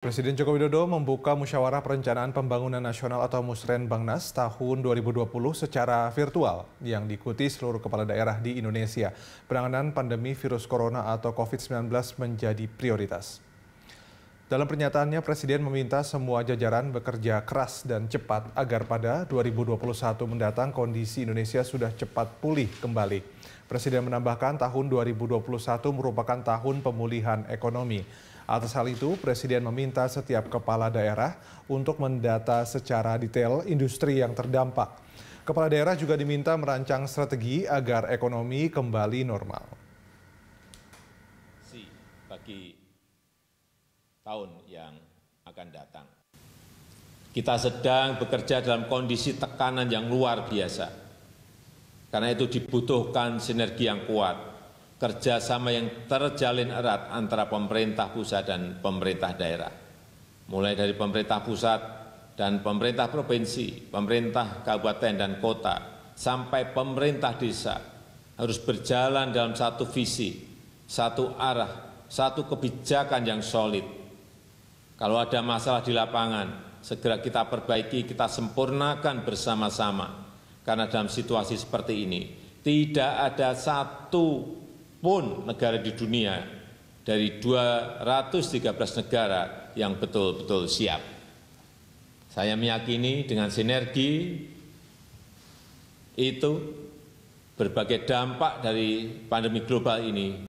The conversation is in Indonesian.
Presiden Joko Widodo membuka musyawarah perencanaan pembangunan nasional atau Musrenbangnas tahun 2020 secara virtual yang diikuti seluruh kepala daerah di Indonesia. Penanganan pandemi virus corona atau COVID-19 menjadi prioritas. Dalam pernyataannya, Presiden meminta semua jajaran bekerja keras dan cepat agar pada 2021 mendatang kondisi Indonesia sudah cepat pulih kembali. Presiden menambahkan tahun 2021 merupakan tahun pemulihan ekonomi. Atas hal itu, Presiden meminta setiap kepala daerah untuk mendata secara detail industri yang terdampak. Kepala daerah juga diminta merancang strategi agar ekonomi kembali normal. Bagi tahun yang akan datang. Kita sedang bekerja dalam kondisi tekanan yang luar biasa. Karena itu dibutuhkan sinergi yang kuat, kerjasama yang terjalin erat antara pemerintah pusat dan pemerintah daerah. Mulai dari pemerintah pusat dan pemerintah provinsi, pemerintah kabupaten dan kota, sampai pemerintah desa harus berjalan dalam satu visi, satu arah, satu kebijakan yang solid, kalau ada masalah di lapangan, segera kita perbaiki, kita sempurnakan bersama-sama. Karena dalam situasi seperti ini, tidak ada satu pun negara di dunia dari 213 negara yang betul-betul siap. Saya meyakini dengan sinergi itu berbagai dampak dari pandemi global ini